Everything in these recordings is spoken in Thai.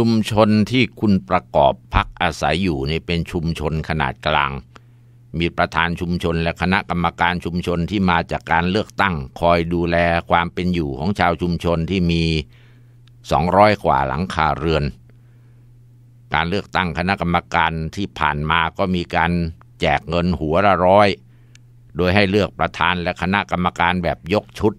ชุมชนที่คุณประกอบพักอาศัยอยู่นี่เป็นชุมชนขนาดกลาง มีประธานชุมชนและคณะกรรมการชุมชนที่มาจากการเลือกตั้งคอยดูแลความเป็นอยู่ของชาวชุมชนที่มี 200 กว่าหลังคาเรือน การเลือกตั้งคณะกรรมการที่ผ่านมาก็มีการแจกเงินหัวละร้อย โดยให้เลือกประธานและคณะกรรมการแบบยกชุด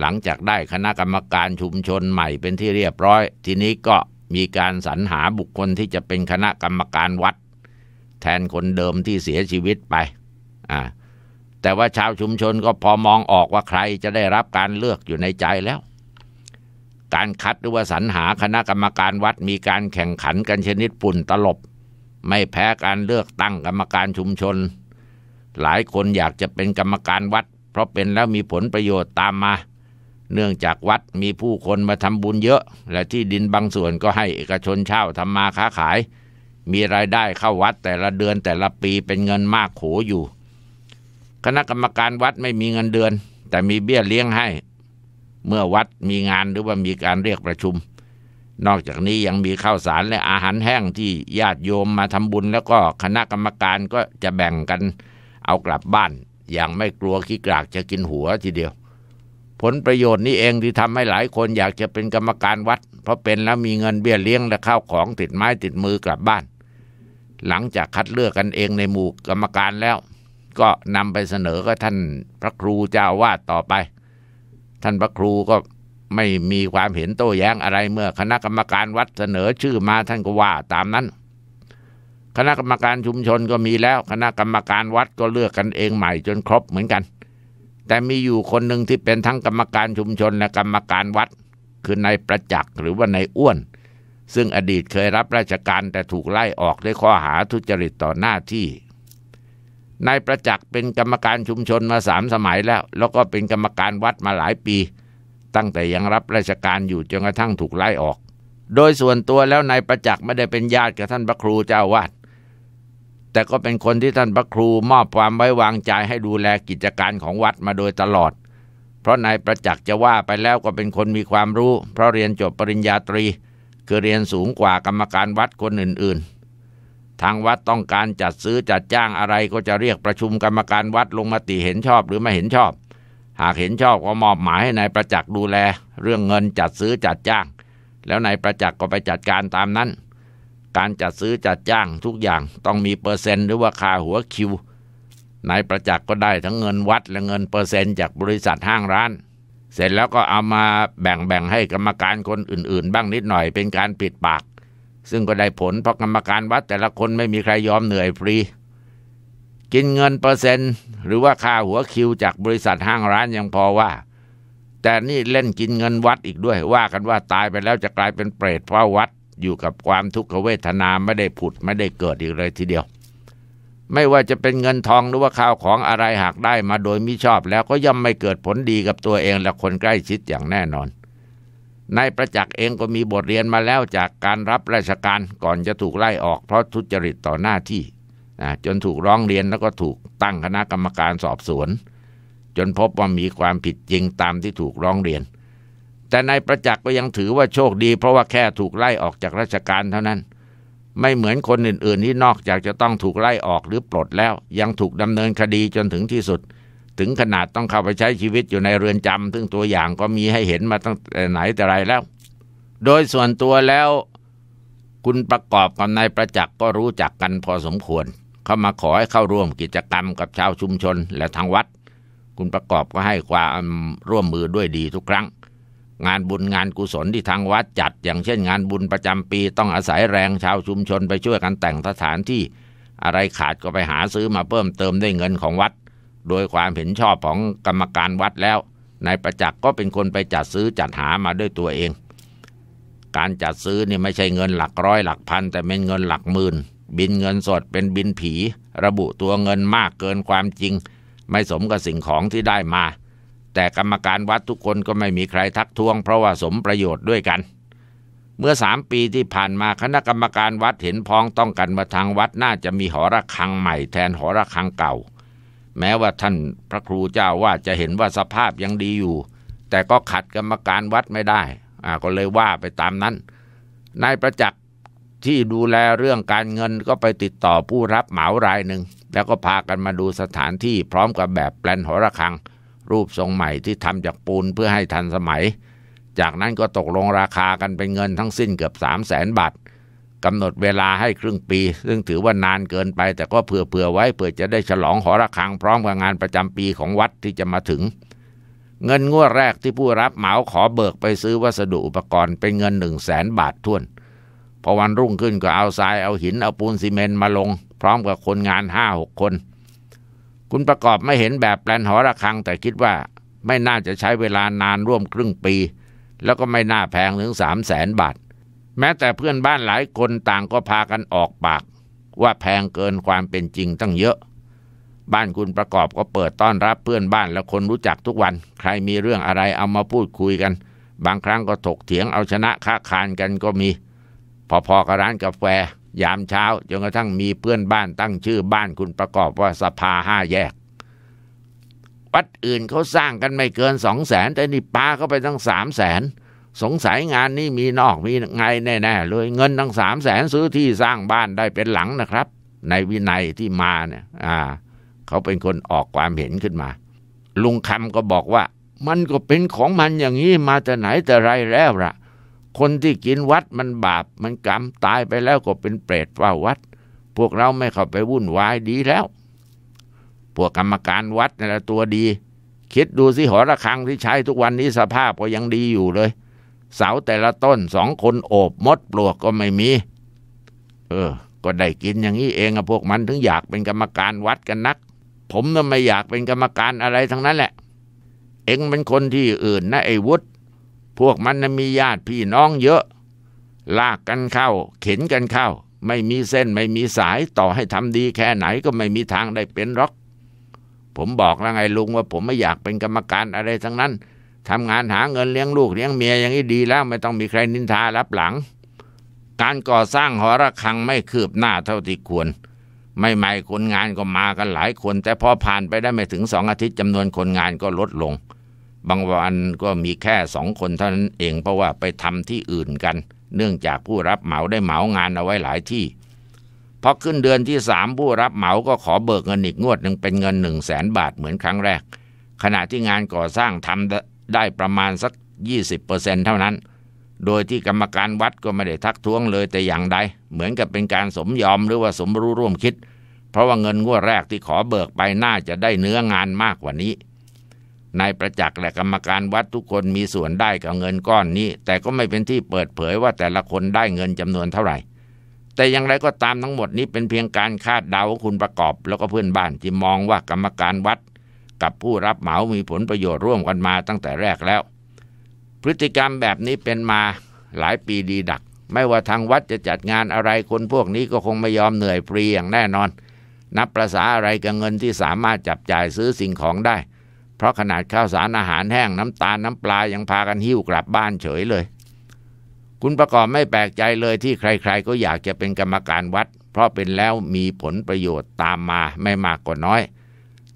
หลังจากได้คณะกรรมการชุมชนใหม่เป็นที่เรียบร้อย ทีนี้ก็มีการสรรหาบุคคลที่จะเป็นคณะกรรมการวัด แทนคนเดิมที่เสียชีวิตไปอ่าแต่ว่าชาวชุมชนก็พอมองออกว่าใครจะได้รับการเลือกอยู่ในใจแล้ว การคัดหรือว่าสรรหาคณะกรรมการวัดมีการแข่งขันกันชนิดปุ่นตลบ ไม่แพ้การเลือกตั้งกรรมการชุมชน หลายคนอยากจะเป็นกรรมการวัด เพราะเป็นแล้วมีผลประโยชน์ตามมาเนื่องจากวัดมีผู้คนมาทำบุญเยอะ และที่ดินบางส่วนก็ให้เอกชนเช่าทำมาค้าขาย มีรายได้เข้าวัดแต่ละเดือนแต่ละปีเป็นเงินมากโขอยู่ คณะกรรมการวัดไม่มีเงินเดือนแต่มีเบี้ยเลี้ยงให้ เมื่อวัดมีงานหรือว่ามีการเรียกประชุม นอกจากนี้ยังมีข้าวสารและอาหารแห้งที่ญาติโยมมาทำบุญแล้วก็คณะกรรมการก็จะแบ่งกันเอากลับบ้านอย่างไม่กลัวขี้กลากจะกินหัว ทีเดียวผลประโยชน์นี้เองที่ทำให้หลายคน อยากจะเป็นกรรมการวัด เพราะเป็นแล้วมีเงินเบี้ยเลี้ยงและข้าวของติดไม้ติดมือกลับบ้าน หลังจากคัดเลือกกันเองในหมู่กรรมการแล้ว ก็นำไปเสนอกับท่านพระครูเจ้าวาดต่อไป ท่านพระครูก็ไม่มีความเห็นโต้แย้งอะไรเมื่อคณะกรรมการวัดเสนอชื่อมาท่านก็ว่าตามนั้น คณะกรรมการชุมชนก็มีแล้ว คณะกรรมการวัดก็เลือกกันเองใหม่จนครบเหมือนกันแต่มีอยู่คนหนึ่งที่เป็นทั้งกรรมการชุมชนและกรรมการวัด คือนายประจักษ์หรือว่านายอ้วน ซึ่งอดีตเคยรับราชการแต่ถูกไล่ออกด้วยข้อหาทุจริตต่อหน้าที่นายประจักษ์เป็นกรรมการชุมชนมาสามสมัยแล้วแล้วก็เป็นกรรมการวัดมาหลายปี ตั้งแต่ยังรับราชการอยู่จนกระทั่งถูกไล่ออก โดยส่วนตัวแล้วนายประจักษ์ไม่ได้เป็นญาติกับท่านพระครูเจ้าวาดแต่ก็เป็นคนที่ท่านพระครูมอบความไว้วางใจให้ดูแลกิจการของวัดมาโดยตลอด เพราะนายประจักษ์จะว่าไปแล้วก็เป็นคนมีความรู้ เพราะเรียนจบปริญญาตรี คือเรียนสูงกว่ากรรมการวัดคนอื่นๆ ทางวัดต้องการจัดซื้อจัดจ้างอะไรก็จะเรียกประชุมกรรมการวัดลงมติเห็นชอบหรือไม่เห็นชอบ หากเห็นชอบก็มอบหมายให้นายประจักษ์ดูแล เรื่องเงินจัดซื้อจัดจ้าง แล้วนายประจักษ์ก็ไปจัดการตามนั้นการจัดซื้อจัดจ้างทุกอย่างต้องมีเปอร์เซนต์หรือว่าค่าหัวคิวนายประจักษ์ก็ได้ทั้งเงินวัด และเงินเปอร์เซนต์จากบริษัทห้างร้าน เสร็จแล้วก็เอามาแบ่งๆให้กรรมการคนอื่นๆ บ้างนิดหน่อยเป็นการปิดปาก ซึ่งก็ได้ผลเพราะกรรมการวัดแต่ละคนไม่มีใครยอมเหนื่อยฟรี กินเงินเปอร์เซนต์หรือว่าค่าหัวคิวจากบริษัทห้างร้านยังพอว่า แต่นี่เล่นกินเงินวัดอีกด้วยว่ากันว่าตายไปแล้วจะกลายเป็นเปรตเพราะวัดอยู่กับความทุกขเวทนาไม่ได้ผุดไม่ได้เกิดอีกเลยทีเดียว ไม่ว่าจะเป็นเงินทองหรือว่าข้าวของอะไรหากได้มาโดยมิชอบแล้ว ก็ย่อมไม่เกิดผลดีกับตัวเองและคนใกล้ชิดอย่างแน่นอนนายประจักษ์เองก็มีบทเรียนมาแล้วจากการรับราชการก่อนจะถูกไล่ออกเพราะทุจริตต่อหน้าที่ จนถูกร้องเรียนแล้วก็ถูกตั้งคณะกรรมการสอบสวน จนพบว่ามีความผิดจริงตามที่ถูกร้องเรียนแต่นายประจักษ์ก็ยังถือว่าโชคดีเพราะว่าแค่ถูกไล่ออกจากราชการเท่านั้น ไม่เหมือนคนอื่นๆที่นอกจากจะต้องถูกไล่ออกหรือปลดแล้ว ยังถูกดำเนินคดีจนถึงที่สุด ถึงขนาดต้องเข้าไปใช้ชีวิตอยู่ในเรือนจำซึ่งตัวอย่างก็มีให้เห็นมาตั้งแต่ไหนแต่ไรแล้ว โดยส่วนตัวแล้ว คุณประกอบกับนายประจักษ์ก็รู้จักกันพอสมควร เขามาขอให้เข้าร่วมกิจกรรมกับชาวชุมชนและทางวัด คุณประกอบก็ให้ความร่วมมือด้วยดีทุกครั้งงานบุญงานกุศลที่ทางวัดจัดอย่างเช่นงานบุญประจำปีต้องอาศัยแรงชาวชุมชนไปช่วยกันแต่งสถานที่อะไรขาดก็ไปหาซื้อมาเพิ่มเติมด้วยเงินของวัด โดยความเห็นชอบของกรรมการวัดแล้วนายประจักษ์ก็เป็นคนไปจัดซื้อจัดหามาด้วยตัวเอง การจัดซื้อนี่ไม่ใช่เงินหลักร้อยหลักพันแต่เป็นเงินหลักหมื่นบินเงินสดเป็นบินผี ระบุตัวเงินมากเกินความจริง ไม่สมกับสิ่งของที่ได้มาแต่กรรมการวัดทุกคนก็ไม่มีใครทักท้วงเพราะว่าสมประโยชน์ด้วยกัน เมื่อสามปีที่ผ่านมาคณะกรรมการวัดเห็นพ้องต้องกันมาทางวัดน่าจะมีหอระฆังใหม่แทนหอระฆังเก่า แม้ว่าท่านพระครูเจ้าว่าจะเห็นว่าสภาพยังดีอยู่ แต่ก็ขัดกรรมการวัดไม่ได้ ก็เลยว่าไปตามนั้น นายประจักษ์ที่ดูแลเรื่องการเงินก็ไปติดต่อผู้รับเหมารายหนึ่ง แล้วก็พากันมาดูสถานที่พร้อมกับแบบแปลนหอระฆังรูปทรงใหม่ที่ทำจากปูนเพื่อให้ทันสมัย จากนั้นก็ตกลงราคากันเป็นเงินทั้งสิ้นเกือบ3 0 0แสนบาทกำหนดเวลาให้ครึ่งปีซึ่งถือว่านานเกินไป แต่ก็เผื่อๆไว้เผื่อจะได้ฉลองหอระฆังพร้อมกับงานประจำปีของวัดที่จะมาถึง เงินงวดแรกที่ผู้รับเหมาขอเบิกไปซื้อวัสดุอุปกรณ์เป็นเงินหนึ่งแสนบาทท่วนพอวันรุ่งขึ้นก็เอาทรายเอาหินเอาปูนซีเมนต์มาลง พร้อมกับคนงานห้าหกคนคุณประกอบไม่เห็นแบบแปลนหอระฆังแต่คิดว่า ไม่น่าจะใช้เวลานานร่วมครึ่งปีแล้วก็ไม่น่าแพงถึงสามแสนบาทแม้แต่เพื่อนบ้านหลายคนต่างก็พากันออกปาก ว่าแพงเกินความเป็นจริงตั้งเยอะ บ้านคุณประกอบก็เปิดต้อนรับเพื่อนบ้านและคนรู้จักทุกวันใครมีเรื่องอะไรเอามาพูดคุยกัน บางครั้งก็ถกเถียงเอาชนะค้าคานกันก็มี พอๆกับร้านกาแฟยามเช้าจนกระทั่งมีเพื่อนบ้านตั้งชื่อบ้านคุณประกอบว่าสภาห้าแยก วัดอื่นเขาสร้างกันไม่เกินสองแสน แต่นี่ปาเข้าไปตั้งสามแสนสงสัยงานนี้มีนอกมีไงแน่ๆเลยเงินตั้งสามแสนซื้อที่สร้างบ้านได้เป็นหลังนะครับ ในวินัยที่มาเนี่ยอ่าเขาเป็นคนออกความเห็นขึ้นมา ลุงคำก็บอกว่า มันก็เป็นของมันอย่างนี้มาแต่ไหนแต่ไรแล้วละ่ะคนที่กินวัดมันบาป มันกรรมตายไปแล้วก็เป็นเปรตเฝ้าวัด พวกเราไม่เข้าไปวุ่นวายดีแล้ว พวกกรรมการวัดนี่แหละตัวดี คิดดูสิหอระฆังที่ใช้ทุกวันนี้สภาพก็ยังดีอยู่เลย เสาแต่ละต้นสองคนโอบมดปลวกก็ไม่มี เออ ก็ได้กินอย่างนี้เองอะพวกมันถึงอยากเป็นกรรมการวัดกันนัก ผมน่ะไม่อยากเป็นกรรมการอะไรทั้งนั้นแหละ เองเป็นคนที่อื่นนะไอ้วุฒวกมันมีญาติพี่น้องเยอะ ลากกันเข้า เข็นกันเข้า ไม่มีเส้นไม่มีสายต่อให้ทำดีแค่ไหนก็ไม่มีทางได้เป็นหรอก ผมบอกแล้วไงลุงว่าผมไม่อยากเป็นกรรมการอะไรทั้งนั้นทำงานหาเงินเลี้ยงลูกเลี้ยงเมียอย่างนี้ดีแล้วไม่ต้องมีใครนินทารับหลัง การก่อสร้างหอระฆังไม่คืบหน้าเท่าที่ควร ไม่ใหม่คนงานก็มากันหลายคน แต่พอผ่านไปได้ไม่ถึงสองอาทิตย์จำนวนคนงานก็ลดลงบางวันก็มีแค่สองคนเท่านั้นเอง เพราะว่าไปทำที่อื่นกัน เนื่องจากผู้รับเหมาได้เหมางานเอาไว้หลายที่พอขึ้นเดือนที่สามผู้รับเหมาก็ขอเบิกเงินอีกงวดหนึ่งเป็นเงินหนึ่งแสนบาทเหมือนครั้งแรก ขณะที่งานก่อสร้างทำได้ประมาณสัก20%เท่านั้นโดยที่กรรมการวัดก็ไม่ได้ทักท้วงเลยแต่อย่างใดเหมือนกับเป็นการสมยอมหรือว่าสมรู้ร่วมคิด เพราะว่าเงินงวดแรกที่ขอเบิกไปน่าจะได้เนื้องานมากกว่านี้นายประจักษ์และกรรมการวัดทุกคนมีส่วนได้กับเงินก้อนนี้ แต่ก็ไม่เป็นที่เปิดเผยว่าแต่ละคนได้เงินจำนวนเท่าไหร่ แต่อย่างไรก็ตามทั้งหมดนี้เป็นเพียงการคาดเดาของคุณประกอบแล้วก็เพื่อนบ้านที่มองว่ากรรมการวัด กับผู้รับเหมามีผลประโยชน์ร่วมกันมาตั้งแต่แรกแล้ว พฤติกรรมแบบนี้เป็นมาหลายปีดีดัก ไม่ว่าทางวัดจะจัดงานอะไรคนพวกนี้ก็คงไม่ยอมเหนื่อยฟรีอย่างแน่นอน นับประษาอะไรกับเงินที่สามารถจับจ่ายซื้อสิ่งของได้เพราะขนาดข้าวสารอาหารแห้งน้ำตาลน้ำปลายังพากันหิ้วกลับบ้านเฉยเลย คุณประกอบไม่แปลกใจเลยที่ใครๆ ก็อยากจะเป็นกรรมการวัด เพราะเป็นแล้วมีผลประโยชน์ตามมาไม่มากก็น้อย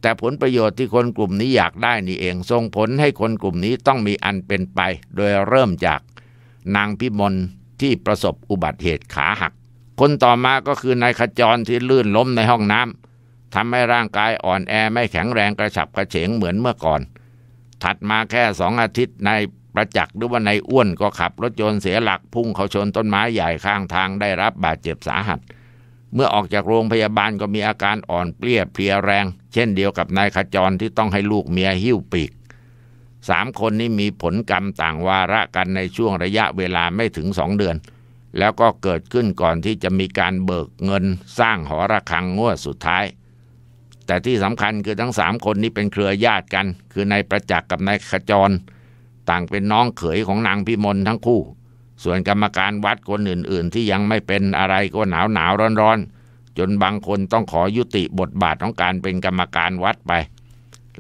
แต่ผลประโยชน์ที่คนกลุ่มนี้อยากได้นี่เองส่งผลให้คนกลุ่มนี้ต้องมีอันเป็นไป โดยเริ่มจากนางพิมลที่ประสบอุบัติเหตุขาหัก คนต่อมาก็คือนายขจรที่ลื่นล้มในห้องน้ำทำให้ร่างกายอ่อนแอไม่แข็งแรงกระฉับกระเฉงเหมือนเมื่อก่อน ถัดมาแค่สองอาทิตย์นายประจักษ์หรือว่านายอ้วนก็ขับรถยนต์เสียหลักพุ่งเข้าชนต้นไม้ใหญ่ข้างทางได้รับบาดเจ็บสาหัส เมื่อออกจากโรงพยาบาลก็มีอาการอ่อนเปลี้ยเพลียแรง เช่นเดียวกับนายขจรที่ต้องให้ลูกเมียหิ้วปีกสามคนนี้มีผลกรรมต่างวาระกันในช่วงระยะเวลาไม่ถึงสองเดือน แล้วก็เกิดขึ้นก่อนที่จะมีการเบิกเงิน สร้างหอระฆังงวดสุดท้ายแต่ที่สำคัญคือทั้งสามคนนี้เป็นเครือญาติกัน คือนายประจักษ์กับนายขจร ต่างเป็นน้องเขยของนางพิมลทั้งคู่ ส่วนกรรมการวัดคนอื่นๆ ที่ยังไม่เป็นอะไรก็หนาวหนาวร้อนๆอนจนบางคนต้องขอยุติบทบาทของการเป็นกรรมการวัดไป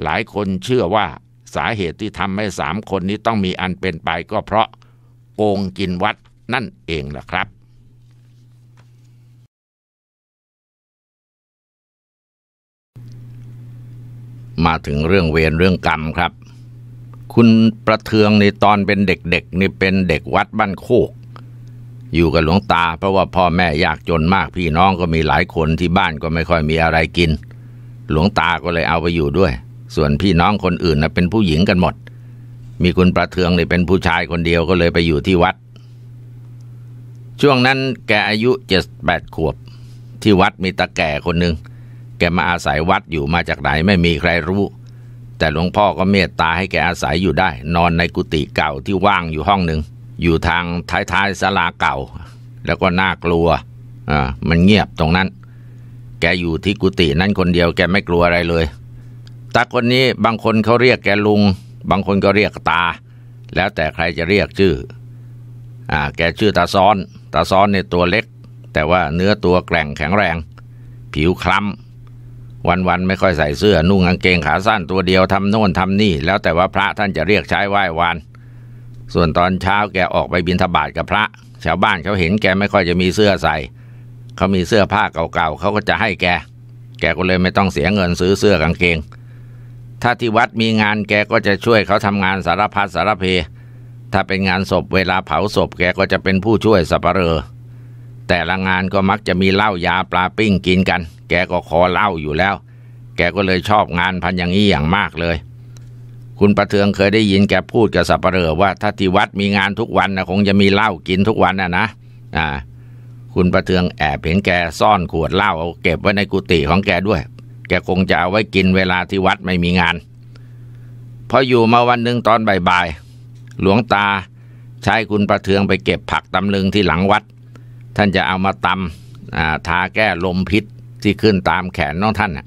หลายคนเชื่อว่าสาเหตุที่ทำให้สามคนนี้ต้องมีอันเป็นไปก็เพราะโกงกินวัดนั่นเองละครับมาถึงเรื่องเวร เรื่องกรรมครับ คุณประเทืองในตอนเป็นเด็กๆ นี่เป็นเด็กวัดบ้านโคก อยู่กับหลวงตา เพราะว่าพ่อแม่ยากจนมาก พี่น้องก็มีหลายคนที่บ้านก็ไม่ค่อยมีอะไรกิน หลวงตาก็เลยเอาไปอยู่ด้วย ส่วนพี่น้องคนอื่นนะเป็นผู้หญิงกันหมด มีคุณประเทืองนี่เป็นผู้ชายคนเดียวก็เลยไปอยู่ที่วัด ช่วงนั้นแกอายุเจ็ดแปดขวบ ที่วัดมีตาแก่คนหนึ่งแกมาอาศัยวัดอยู่มาจากไหนไม่มีใครรู้ แต่หลวงพ่อก็เมตตาให้แกอาศัยอยู่ได้ นอนในกุฏิเก่าที่ว่างอยู่ห้องหนึ่งอยู่ทางท้ายๆศาลาเก่า แล้วก็น่ากลัวอ่ามันเงียบตรงนั้น แกอยู่ที่กุฏินั่นคนเดียวแกไม่กลัวอะไรเลยตาคนนี้บางคนเขาเรียกแกลุง บางคนก็เรียกตา แล้วแต่ใครจะเรียกชื่อ อ่า แกชื่อตาซ้อน ตาซ้อนในตัวเล็ก แต่ว่าเนื้อตัวแกร่งแข็งแรง ผิวคล้ำวันๆไม่ค่อยใส่เสื้อนุ่งกางเกงขาสั้นตัวเดียว ทำโน่นทำนี่ แล้วแต่ว่าพระท่านจะเรียกใช้ไหว้วานส่วนตอนเช้าแกออกไปบินธบาตกับพระชาวบ้านเขาเห็นแก ไม่ค่อยจะมีเสื้อใส่ เขามีเสื้อผ้าเก่าๆเขาก็จะให้แกแกก็เลยไม่ต้องเสียเงินซื้อเสื้อกางเกงถ้าที่วัดมีงานแกก็จะช่วยเขาทำงานสารพัดสารเพ ถ้าเป็นงานศพเวลาเผาศพแกก็จะเป็นผู้ช่วยสัปเหร่อแต่ละงานก็มักจะมีเหล้ายาปลาปิ้งกินกัน แกก็ขอเหล้าอยู่แล้ว แกก็เลยชอบงานพันอย่างนี้อย่างมากเลย คุณประเทืองเคยได้ยินแกพูดกับสับปะเลอว่าถ้าที่วัดมีงานทุกวันนะคงจะมีเหล้ากินทุกวันนะนะอ่าคุณประเทืองแอบเห็นแกซ่อนขวดเหล้าเาเก็บไว้ในกุฏิของแกด้วย แกคงจะเอาไว้กินเวลาที่วัดไม่มีงานพออยู่มาวันหนึ่งตอนบ่ายๆหลวงตาใช้คุณประเทืองไปเก็บผักตำลึงที่หลังวัดท่านจะเอามาตำทาแก้ลมพิษที่ขึ้นตามแขนน้องท่านน่ะ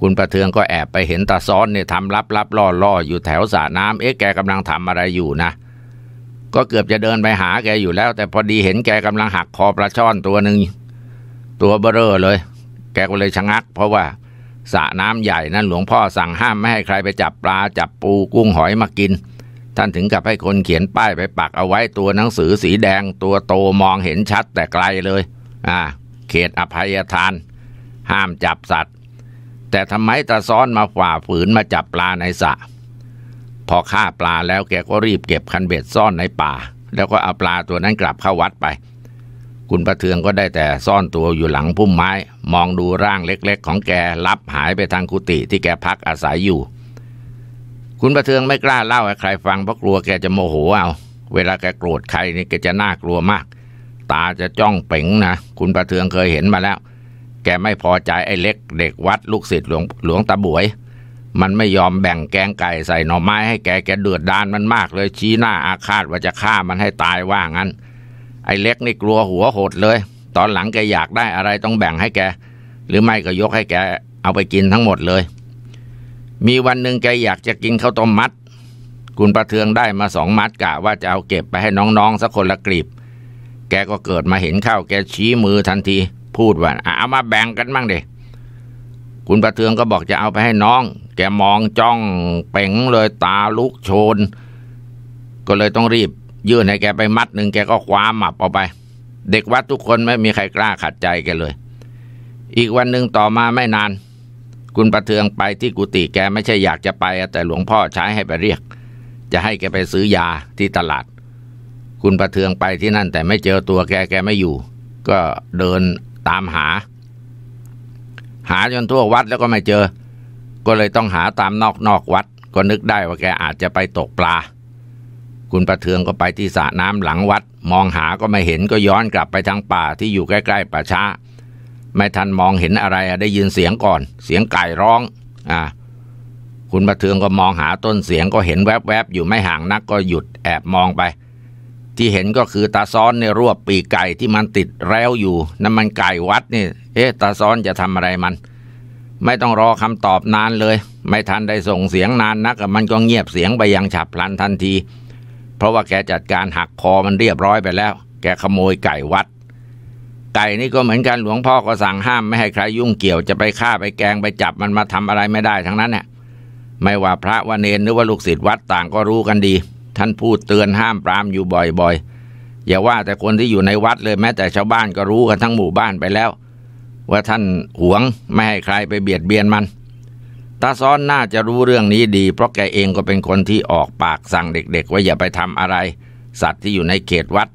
คุณประเทืองก็แอบไปเห็นตาซ้อนเนี่ยทำลับลับล่อล่ออยู่แถวสระน้ำเอ๊ะ แกกำลังทำอะไรอยู่นะ ก็เกือบจะเดินไปหาแกอยู่แล้ว แต่พอดีเห็นแกกำลังหักคอปลาช่อนตัวหนึ่งตัวเบ้อเลย แกก็เลยชะงัก เพราะว่าสระน้ำใหญ่นั้นหลวงพ่อสั่งห้ามไม่ให้ใครไปจับปลาจับปูกุ้งหอยมากินท่านถึงกับให้คนเขียนป้ายไปปักเอาไว้ตัวหนังสือสีแดง ตัวโตมองเห็นชัดแต่ไกลเลย อ่า เขตอภัยทาน ห้ามจับสัตว์ แต่ทำไมตาซ้อนมาฝ่าฝืนมาจับปลาในสระพอฆ่าปลาแล้วแกก็รีบเก็บคันเบ็ดซ่อนในป่า แล้วก็เอาปลาตัวนั้นกลับเข้าวัดไป คุณประเทืองก็ได้แต่ซ่อนตัวอยู่หลังพุ่มไม้ มองดูร่างเล็ก ๆ ของแกลับหายไปทางกุฏิที่แกพักอาศัยอยู่คุณประเทืองไม่กล้าเล่าให้ใครฟัง เพราะกลัวแกจะโมโหเอา เวลาแกโกรธใครนี่แกจะน่ากลัวมาก ตาจะจ้องเป่งนะคุณประเทืองเคยเห็นมาแล้ว แกไม่พอใจไอ้เล็กเด็กวัดลูกศิษย์หลวงหลวงตาบวย มันไม่ยอมแบ่งแกงไก่ใส่หน่อไม้ให้แกแกเดือดดานมันมากเลยชี้หน้าอาฆาตว่าจะฆ่ามันให้ตายว่างั้น ไอ้เล็กนี่กลัวหัวหดเลย ตอนหลังแกอยากได้อะไรต้องแบ่งให้แก หรือไม่ก็ยกให้แกเอาไปกินทั้งหมดเลยมีวันหนึ่งแกอยากจะกินข้าวต้มมัดคุณประเทืองได้มาสองมัดกะว่าจะเอาเก็บไปให้น้องๆสักคนละกลีบแกก็เกิดมาเห็นข้าวแกชี้มือทันที พูดว่าเอามาแบ่งกันบ้างเด็คุณประเทืองก็บอกจะเอาไปให้น้อง แกมองจ้องเป่งเลยตาลุกโชน ก็เลยต้องรีบยื่นให้แกไปมัดหนึ่งแกก็คว้าหมับเอาไป เด็กวัดทุกคนไม่มีใครกล้าขัดใจแกเลย อีกวันหนึ่งต่อมาไม่นานคุณประเทืองไปที่กุฏิแกไม่ใช่อยากจะไปแต่หลวงพ่อใช้ให้ไปเรียก จะให้แกไปซื้อยาที่ตลาด คุณประเทืองไปที่นั่น แต่ไม่เจอตัวแกแกไม่อยู่ ก็เดินตามหา หาจนทั่ววัดแล้วก็ไม่เจอ ก็เลยต้องหาตามนอกนอกวัด ก็นึกได้ว่าแกอาจจะไปตกปลา คุณประเทืองก็ไปที่สระน้ำหลังวัด มองหาก็ไม่เห็นก็ย้อนกลับไปทางป่าที่อยู่ใกล้ ๆป่าช้าไม่ทันมองเห็นอะไรได้ยินเสียงก่อน เสียงไก่ร้อง อ่า คุณประเทืองก็มองหาต้นเสียงก็เห็นแวบๆอยู่ไม่ห่างนัก ก็หยุดแอบมองไป ที่เห็นก็คือตาซ้อนในรวบปีกไก่ที่มันติดแล้วอยู่ น้ำมันไก่วัดนี่เอ๊ะตาซ้อนจะทำอะไรมัน ไม่ต้องรอคำตอบนานเลย ไม่ทันได้ส่งเสียงนานนักมันก็เงียบเสียงไปยังฉับพลันทันที เพราะว่าแกจัดการหักคอมันเรียบร้อยไปแล้ว แกขโมยไก่วัดไก่นี่ก็เหมือนกันหลวงพ่อก็สั่งห้าม ไม่ให้ใครยุ่งเกี่ยวจะไปฆ่าไปแกงไปจับมันมาทำอะไรไม่ได้ทั้งนั้นเนี่ยไม่ว่าพระว่าเนนหรือว่าลูกศิษย์วัดต่างก็รู้กันดี ท่านพูดเตือนห้ามปรามอยู่บ่อย ๆ อย่าว่าแต่คนที่อยู่ในวัดเลยแม้แต่ชาวบ้านก็รู้กันทั้งหมู่บ้านไปแล้ว ว่าท่านหวงไม่ให้ใครไปเบียดเบียนมันตาซ้อนน่าจะรู้เรื่องนี้ดี เพราะแกเองก็เป็นคนที่ออกปากสั่งเด็กๆ ว่าอย่าไปทำอะไร สัตว์ที่อยู่ในเขตวัด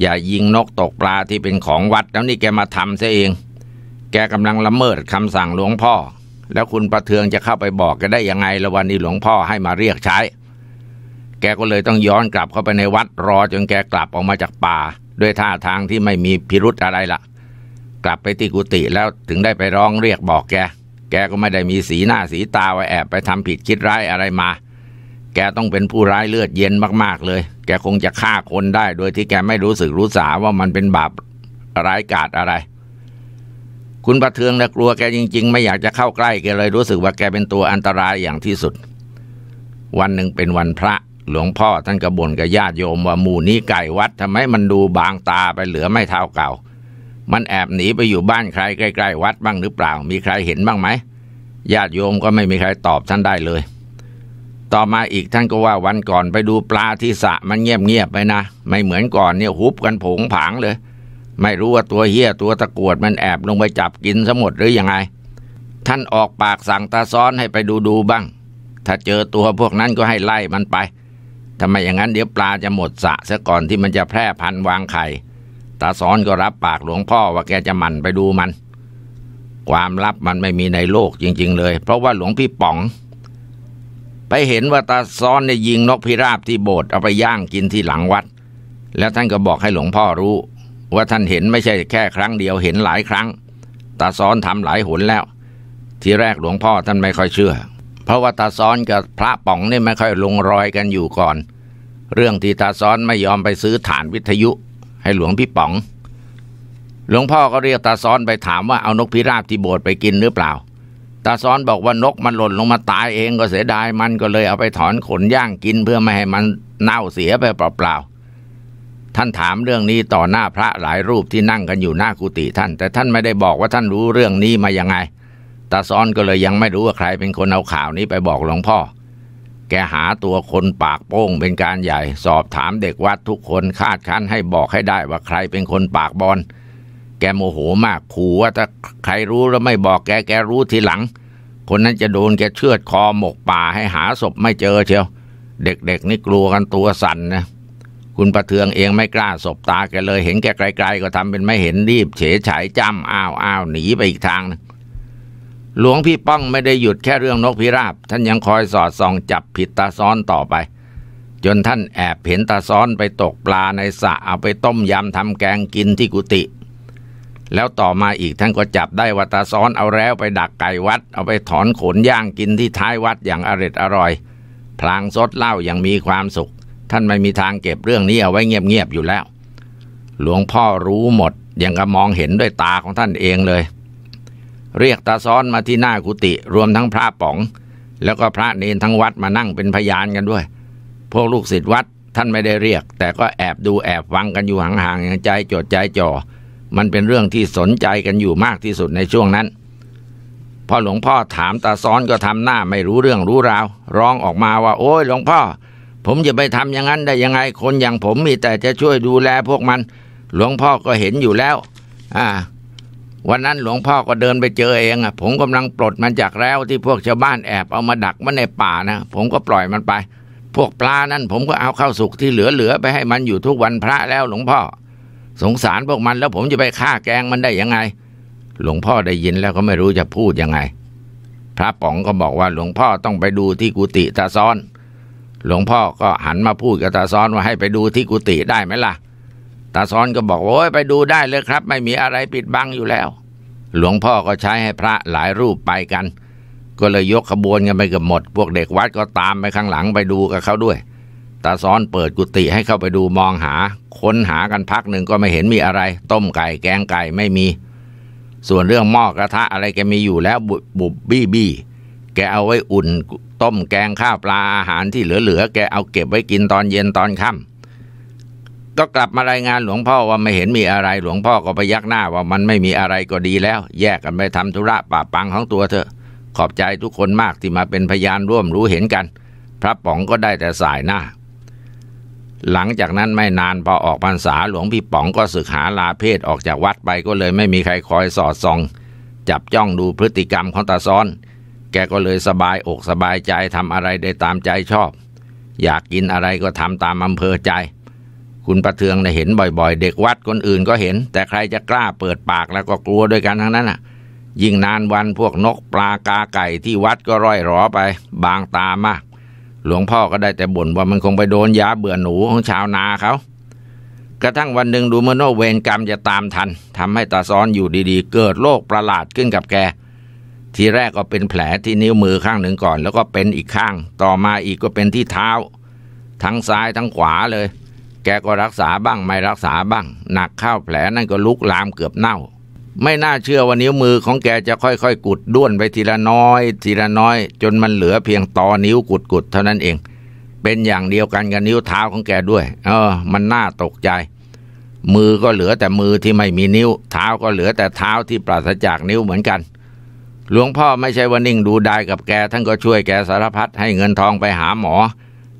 อย่ายิงนกตกปลาที่เป็นของวัด แล้วนี่แกมาทำซะเอง แกกำลังละเมิดคำสั่งหลวงพ่อ แล้วคุณประเทืองจะเข้าไปบอกแกได้ยังไงละวันนี้หลวงพ่อให้มาเรียกใช้ แกก็เลยต้องย้อนกลับเข้าไปในวัดรอจนแกกลับออกมาจากป่า ด้วยท่าทางที่ไม่มีพิรุธอะไรละกลับไปที่กุฏิแล้วถึงได้ไปร้องเรียกบอกแกแกก็ไม่ได้มีสีหน้าสีตาไว้แอบไปทำผิดคิดร้ายอะไรมาแกต้องเป็นผู้ร้ายเลือดเย็นมากๆเลย แกคงจะฆ่าคนได้โดยที่แกไม่รู้สึกรู้สาว่ามันเป็นบาปร้ายกาศอะไร คุณประเทืองนะกลัวแกจริงๆ ไม่อยากจะเข้าใกล้แกเลยรู้สึกว่าแกเป็นตัวอันตรายอย่างที่สุด วันหนึ่งเป็นวันพระหลวงพ่อท่านกระบ่นกับญาติโยมว่าหมู่นี้ไก่วัดทำไมมันดูบางตาไปเหลือไม่เท่าเก่า มันแอบหนีไปอยู่บ้านใครใกล้ๆวัด บ้างหรือเปล่า มีใครเห็นบ้างไหม ญาติโยมก็ไม่มีใครตอบท่านได้เลยต่อมาอีกท่านก็ว่าวันก่อนไปดูปลาที่สะมันเงียบๆไปนะไม่เหมือนก่อนเนี่ยหุบกันผงผางเลย ไม่รู้ว่าตัวเฮี้ยตัวตะกวดมันแอบลงไปจับกินสมดหรืออยังไง ท่านออกปากสั่งตาซ้อนให้ไปดูดูบ้าง ถ้าเจอตัวพวกนั้นก็ให้ไล่มันไปทำไมอย่างนั้นเดี๋ยวปลาจะหมดสะซะก่อนที่มันจะแพร่พันวางไข่ตาซ้อนก็รับปากหลวงพ่อว่าแกจะหมันไปดูมัน ความลับมันไม่มีในโลกจริง ๆ เลย เพราะว่าหลวงพี่ป๋องไปเห็นว่าตาซ้อนเนี่ยยิงนกพิราบที่โบสถ์เอาไปย่างกินที่หลังวัด แล้วท่านก็บอกให้หลวงพ่อรู้ว่าท่านเห็นไม่ใช่แค่ครั้งเดียวเห็นหลายครั้ง ตาซ้อนทำหลายหนแล้ว ที่แรกหลวงพ่อท่านไม่ค่อยเชื่อ เพราะว่าตาซ้อนกับพระป๋องเนี่ยไม่ค่อยลงรอยกันอยู่ก่อน เรื่องที่ตาซ้อนไม่ยอมไปซื้อฐานวิทยุให้หลวงพี่ป๋อง หลวงพ่อก็เรียกตาซ้อนไปถามว่าเอานกพิราบที่โบสถ์ไปกินหรือเปล่าตาซ้อนบอกว่านกมันหล่นลงมาตายเองก็เสียดายมันก็เลยเอาไปถอนขนย่างกินเพื่อไม่ให้มันเน่าเสียไปเปล่าๆท่านถามเรื่องนี้ต่อหน้าพระหลายรูปที่นั่งกันอยู่หน้ากุฏิท่าน แต่ท่านไม่ได้บอกว่าท่านรู้เรื่องนี้มายังไงตาซ้อนก็เลยยังไม่รู้ว่าใครเป็นคนเอาข่าวนี้ไปบอกหลวงพ่อ แกหาตัวคนปากโป้งเป็นการใหญ่ สอบถามเด็กวัดทุกคนคาดคั้นให้บอกให้ได้ว่าใครเป็นคนปากบอลแกโมโหมากขู่ว่า ถ้าใครรู้แล้วไม่บอกแกแกรู้ทีหลัง คนนั้นจะโดนแกเชือดคอหมกป่าให้หาศพไม่เจอเชียว เด็กๆนี่กลัวกันตัวสั่นนะคุณประเทืองเองไม่กล้าสบตาแกเลย เห็นแกไกลๆก็ทำเป็นไม่เห็นรีบ เฉยฉายจ้ำ อ้าวอ้าวหนีไปอีกทางนะหลวงพี่ป้องไม่ได้หยุดแค่เรื่องนกพิราบ ท่านยังคอยสอดส่องจับผิดตาซ้อนต่อไป จนท่านแอบเห็นตาซ้อนไปตกปลาในสระเอาไปต้มยำทำแกงกินที่กุฏิแล้วต่อมาอีก ท่านก็จับได้ว่าตาซ้อนเอาแล้วไปดักไก่วัดเอาไปถอนขนย่างกินที่ท้ายวัดอย่างอร็ดอร่อยพลางซดเหล้าอย่างมีความสุข ท่านไม่มีทางเก็บเรื่องนี้เอาไว้เงียบๆอยู่แล้ว หลวงพ่อรู้หมดยังก็มองเห็นด้วยตาของท่านเองเลย เรียกตาซ้อนมาที่หน้ากุฏิรวมทั้งพระป๋อง แล้วก็พระเนนทั้งวัดมานั่งเป็นพยานกันด้วยพวกลูกศิษย์วัดท่านไม่ได้เรียก แต่ก็แอบดูแอบฟังกันอยู่ห่างๆอย่างใจจดใจจ่อมันเป็นเรื่องที่สนใจกันอยู่มากที่สุดในช่วงนั้น พอหลวงพ่อถามตาซ้อนก็ทำหน้าไม่รู้เรื่องรู้ราว ร้องออกมาว่าโอ้ยหลวงพ่อ ผมจะไปทำอย่างนั้นได้ยังไงคนอย่างผมมีแต่จะช่วยดูแลพวกมัน หลวงพ่อก็เห็นอยู่แล้ว อ่า วันนั้นหลวงพ่อก็เดินไปเจอเองอ่ะผมกำลังปลดมันจากแล้วที่พวกชาวบ้านแอบเอามาดักมันในป่านะผมก็ปล่อยมันไป พวกปลานั่นผมก็เอาเข้าสุกที่เหลือๆไปให้มันอยู่ทุกวันพระแล้วหลวงพ่อสงสารพวกมันแล้วผมจะไปฆ่าแกงมันได้ยังไง หลวงพ่อได้ยินแล้วก็ไม่รู้จะพูดยังไง พระป๋องก็บอกว่าหลวงพ่อต้องไปดูที่กุฏิตาซ้อน หลวงพ่อก็หันมาพูดกับตาซ้อนว่าให้ไปดูที่กุฏิได้ไหมล่ะตาซ้อนก็บอกโอ้ยไปดูได้เลยครับ ไม่มีอะไรปิดบังอยู่แล้ว หลวงพ่อก็ใช้ให้พระหลายรูปไปกัน ก็เลยยกขบวนกันไปเกือบหมด พวกเด็กวัดก็ตามไปข้างหลังไปดูกับเขาด้วยตาซ้อนเปิดกุฏิให้เข้าไปดูมองหา ค้นหากันพักหนึ่งก็ไม่เห็นมีอะไร ต้มไก่แกงไก่ไม่มี ส่วนเรื่องหม้อกระทะอะไรแกมีอยู่แล้วบุบบี้บี้แกเอาไว้อุ่นต้มแกงข้าวปลาอาหารที่เหลือๆแกเอาเก็บไว้กินตอนเย็นตอนค่ำก็กลับมารายงานหลวงพ่อว่าไม่เห็นมีอะไรหลวงพ่อก็ไปยักหน้าว่ามันไม่มีอะไรก็ดีแล้ว แยกกันไปทำธุระป่าปังของตัวเถอะขอบใจทุกคนมากที่มาเป็นพยานร่วมรู้เห็นกัน พระป๋องก็ได้แต่สายหน้าหลังจากนั้นไม่นาน พอออกพรรษาหลวงพี่ป๋องก็สึกหาลาเพศออกจากวัดไปก็เลยไม่มีใครคอยสอดส่อง จับจ้องดูพฤติกรรมของตาซ้อน แกก็เลยสบายอกสบายใจทำอะไรได้ตามใจชอบ อยากกินอะไรก็ทำตามอำเภอใจ คุณประเทืองเเห็นบ่อย ๆ เด็กวัดคนอื่นก็เห็น แต่ใครจะกล้าเปิดปากแล้วก็กลัวด้วยกันทั้งนั้นน่ะ ยิ่งนานวันพวกนกปลากาไก่ที่วัดก็ร่อยรอไป บางตามากหลวงพ่อก็ได้แต่บ่นว่ามันคงไปโดนยาเบื่อหนูของชาวนาเขา กระทั่งวันหนึ่งดูเมโนเวนกรรมจะตามทัน ทำให้ตาซ้อนอยู่ดีๆเกิดโรคประหลาดขึ้นกับแก ทีแรกก็เป็นแผลที่นิ้วมือข้างหนึ่งก่อน แล้วก็เป็นอีกข้าง ต่อมาอีกก็เป็นที่เท้า ทั้งซ้ายทั้งขวาเลย แกก็รักษาบ้างไม่รักษาบ้างหนักเข้าแผลนั่นก็ลุกลามเกือบเน่าไม่น่าเชื่อว่านิ้วมือของแกจะค่อยๆ กุดด้วนไปทีละน้อยทีละน้อย จนมันเหลือเพียงต่อนิ้วกุดๆ เท่านั้นเอง เป็นอย่างเดียวกันกับนิ้วเท้าของแกด้วย เออ มันน่าตกใจ มือก็เหลือแต่มือที่ไม่มีนิ้ว เท้าก็เหลือแต่เท้าที่ปราศจากนิ้วเหมือนกัน หลวงพ่อไม่ใช่ว่านิ่งดูได้กับแกท่านก็ช่วยแกสารพัดให้เงินทองไปหาหมอ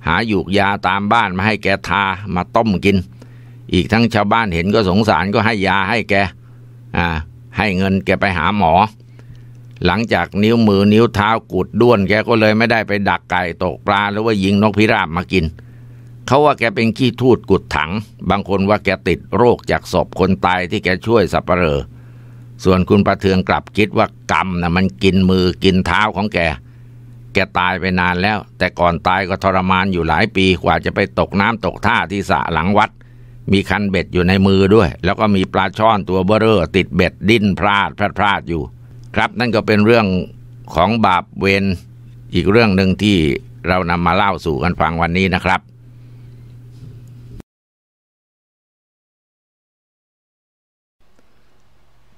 หาหยูกยาตามบ้านมาให้แกทามาต้มกิน อีกทั้งชาวบ้านเห็นก็สงสารก็ให้ยาให้แก่าให้เงินแกไปหาหมอ หลังจากนิ้วมือนิ้วเท้ากุดด้วนแกก็เลยไม่ได้ไปดักไก่ตกปลาหรือว่ายิงนกพิราบมากิน เขาว่าแกเป็นขี้ทูดกุดถัง บางคนว่าแกติดโรคจากศพคนตายที่แกช่วยสับเปลอส่วนคุณประเทืองกลับคิดว่ากรรมนะมันกินมือกินเท้าของแก แกตายไปนานแล้ว แต่ก่อนตายก็ทรมานอยู่หลายปีกว่าจะไปตกน้ำตกท่าที่สระหลังวัดมีคันเบ็ดอยู่ในมือด้วย แล้วก็มีปลาช่อนตัวเบ้อเร่อติดเบ็ดดิ้นพลาดพลาดพลาดอยู่ ครับนั่นก็เป็นเรื่องของบาปเวรอีกเรื่องหนึ่งที่เรานำมาเล่าสู่กันฟังวันนี้นะครับ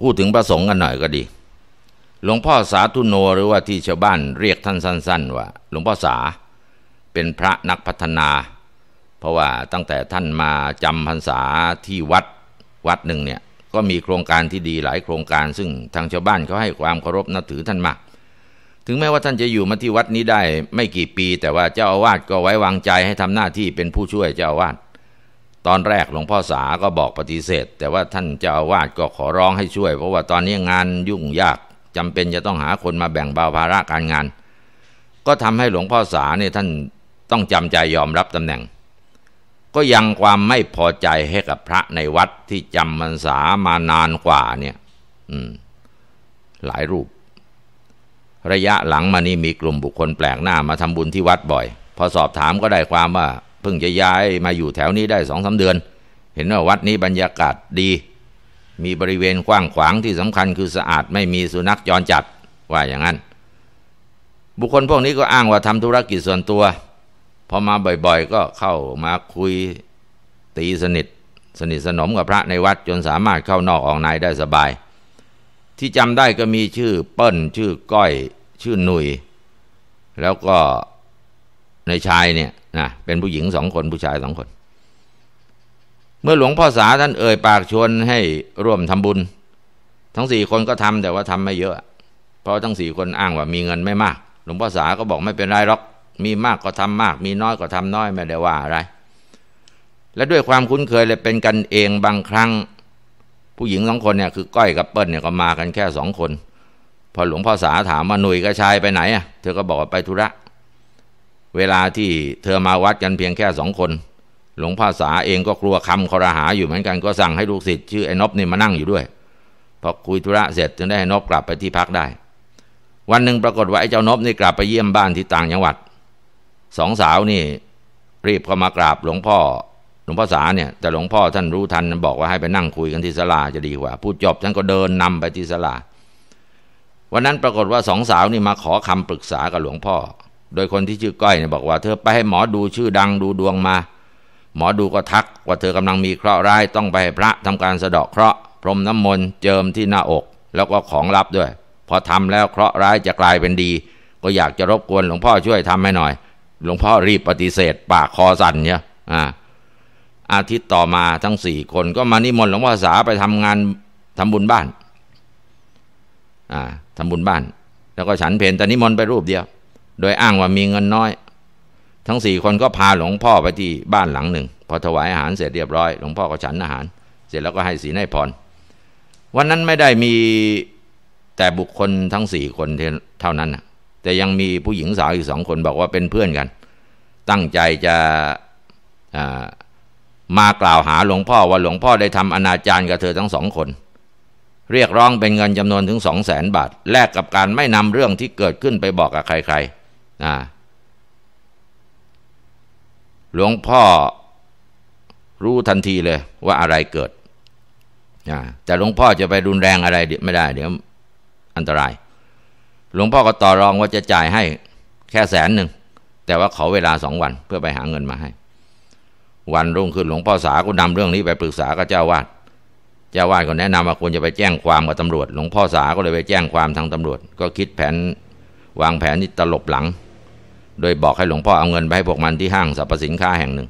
พูดถึงประสงค์กันหน่อยก็ดี หลวงพ่อสาธุโนหรือว่าที่ชาวบ้านเรียกท่านสั้นๆ ว่าหลวงพ่อสาเป็นพระนักพัฒนาเพราะว่าตั้งแต่ท่านมาจำพรรษาที่วัดวัดหนึ่งเนี่ยก็มีโครงการที่ดีหลายโครงการซึ่งทางชาวบ้านเขาให้ความเคารพนับถือท่านมาก ถึงแม้ว่าท่านจะอยู่มาที่วัดนี้ได้ไม่กี่ปี แต่ว่าเจ้าอาวาสก็ไว้วางใจให้ทำหน้าที่เป็นผู้ช่วยเจ้าอาวาส ตอนแรกหลวงพ่อสาก็บอกปฏิเสธ แต่ว่าท่านเจ้าอาวาสก็ขอร้องให้ช่วย เพราะว่าตอนนี้งานยุ่งยากจำเป็นจะต้องหาคนมาแบ่งเบาภาระการงาน ก็ทำให้หลวงพ่อสาเนี่ยท่านต้องจำใจยอมรับตำแหน่งก็ยังความไม่พอใจให้กับพระในวัดที่จำมันสามานานกว่าเนี่ยหลายรูป ระยะหลังมานี้มีกลุ่มบุคคลแปลกหน้ามาทำบุญที่วัดบ่อย พอสอบถามก็ได้ความว่าเพิ่งจะย้ายมาอยู่แถวนี้ได้สองสาเดือน เห็นว่าวัดนี้บรรยากาศดี มีบริเวณกว้างขวางที่สำคัญคือสะอาดไม่มีสุนัขจรจัด ว่าอย่างนั้น บุคคลพวกนี้ก็อ้างว่าทำธุรกิจส่วนตัวพอมาบ่อยๆก็เข้ามาคุยตีสนิทสนิทสนมกับพระในวัดจนสามารถเข้านอกออกในได้สบาย ที่จำได้ก็มีชื่อเปิ้ลชื่อก้อยชื่อหนุยแล้วก็ในชายเนี่ยนะเป็นผู้หญิงสองคนผู้ชายสองคน เมื่อหลวงพ่อสาท่านเอ่ยปากชวนให้ร่วมทำบุญ ทั้งสี่คนก็ทำแต่ว่าทำไม่เยอะ เพราะทั้งสี่คนอ้างว่ามีเงินไม่มาก หลวงพ่อสาก็บอกไม่เป็นไรหรอกมีมากก็ทำมาก มีน้อยก็ทำน้อยไม่ได้ว่าอะไร และด้วยความคุ้นเคยเลยเป็นกันเองบางครั้ง ผู้หญิงสองคนเนี่ยคือก้อยกับเปิ้ลเนี่ยก็มากันแค่สองคน พอหลวงพ่อสาถามว่า หนุ่ยกระชายไปไหนอ่ะเธอก็บอกว่าไปธุระ เวลาที่เธอมาวัดกันเพียงแค่สองคน หลวงพ่อสาเองก็กลัวคำคอรหาอยู่เหมือนกันก็สั่งให้ลูกศิษย์ชื่อไอ้นบนี่มานั่งอยู่ด้วยพอคุยธุระเสร็จจึงได้ให้นบกลับไปที่พักได้ วันหนึ่งปรากฏว่าไอ้เจ้านบนี่กลับไปเยี่ยมบ้านที่ต่างจังหวัดสองสาวนี่รีบเข้ามากราบหลวงพ่อหลวงพ่อสาเนี่ยแต่หลวงพ่อท่านรู้ทันบอกว่าให้ไปนั่งคุยกันที่ศาลาจะดีกว่าพูดจบท่านก็เดินนำไปที่ศาลาวันนั้นปรากฏว่าสองสาวนี่มาขอคำปรึกษากับหลวงพ่อ โดยคนที่ชื่อก้อยเนี่ยบอกว่าเธอไปให้หมอดูชื่อดังดูดวงมา หมอดูก็ทักว่าเธอกำลังมีเคราะห์ร้ายต้องไปให้พระทำการสะเดาะเคราะห์พรมน้ำมนต์เจิมที่หน้าอกแล้วก็ของรับด้วย พอทำแล้วเคราะห์ร้ายจะกลายเป็นดี ก็อยากจะรบกวนหลวงพ่อช่วยทำให้หน่อยหลวงพ่อรีบปฏิเสธปากคอสั่นเนี่ย อ่า อาทิตย์ต่อมาทั้งสี่คนก็มานิมนต์หลวงพ่อสาไปทำงานทำบุญบ้าน อ่า ทำบุญบ้าน แล้วก็ฉันเพนแต่นิมนต์ไปรูปเดียว โดยอ้างว่ามีเงินน้อย ทั้งสี่คนก็พาหลวงพ่อไปที่บ้านหลังหนึ่ง พอถวายอาหารเสร็จเรียบร้อยหลวงพ่อก็ฉันอาหาร เสร็จแล้วก็ให้ศีลให้พร วันนั้นไม่ได้มีแต่บุคคลทั้งสี่คนเท่านั้นนะแต่ยังมีผู้หญิงสาวอีกสองคนบอกว่าเป็นเพื่อนกัน ตั้งใจจะมากล่าวหาหลวงพ่อว่าหลวงพ่อได้ทำอนาจารกับเธอทั้งสองคน เรียกร้องเป็นเงินจำนวนถึงสองแสนบาทแลกกับการไม่นำเรื่องที่เกิดขึ้นไปบอกกับใครๆหลวงพ่อรู้ทันทีเลยว่าอะไรเกิดแต่หลวงพ่อจะไปรุนแรงอะไรไม่ได้เดี๋ยวอันตรายหลวงพ่อ ก็ต่อรองว่าจะจ่ายให้แค่แสนหนึ่งแต่ว่าขอเวลาสองวันเพื่อไปหาเงินมาให้ วันรุ่งขึ้นหลวงพ่อสาก็นำเรื่องนี้ไปปรึกษากับเจ้าวาดเจ้าวาดก็แนะนำว่าควรจะไปแจ้งความกับตำรวจ หลวงพ่อสาก็เลยไปแจ้งความทางตำรวจ ก็คิดแผนวางแผนนี่ตลบหลัง โดยบอกให้หลวงพ่อเอาเงินไปให้พวกมันที่ห้างสรรพสินค้าแห่งหนึ่ง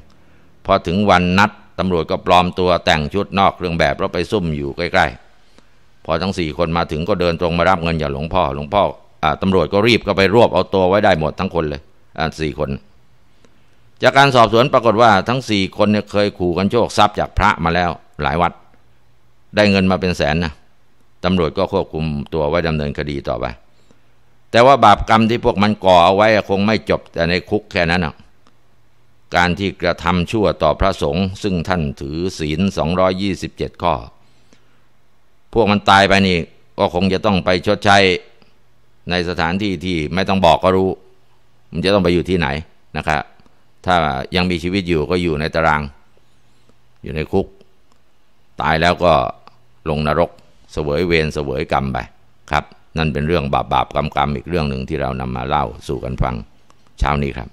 พอถึงวันนัดตำรวจก็ปลอมตัวแต่งชุดนอกเครื่องแบบแล้วไปซุ่มอยู่ใกล้ๆพอทั้งสี่คนมาถึงก็เดินตรงมารับเงินจากหลวงพ่อ หลวงพ่อตำรวจก็รีบก็ไปรวบเอาตัวไว้ได้หมดทั้งคนเลยสี่คน จากการสอบสวนปรากฏว่า ทั้งสี่คนเนี่ยเคยขู่กันโชคทรัพย์จากพระมาแล้ว หลายวัด ได้เงินมาเป็นแสนนะตำรวจก็ควบคุมตัวไว้ดำเนินคดีต่อไป แต่ว่าบาปกรรมที่พวกมันก่อเอาไว้คงไม่จบแต่ในคุกแค่นั้นนะการที่กระทำชั่วต่อพระสงฆ์ซึ่งท่านถือศีล227ข้อ พวกมันตายไปนี่ก็คงจะต้องไปชดใช้ในสถานที่ที่ไม่ต้องบอกก็รู้ มันจะต้องไปอยู่ที่ไหนนะครับ ถ้ายังมีชีวิตอยู่ก็อยู่ในตาราง อยู่ในคุก ตายแล้วก็ลงนรกเสวยเวรเสวยกรรมไปครับ นั่นเป็นเรื่องบาปบาปกรรมกรรมอีกเรื่องหนึ่งที่เรานำมาเล่าสู่กันฟังเช้านี้ครับ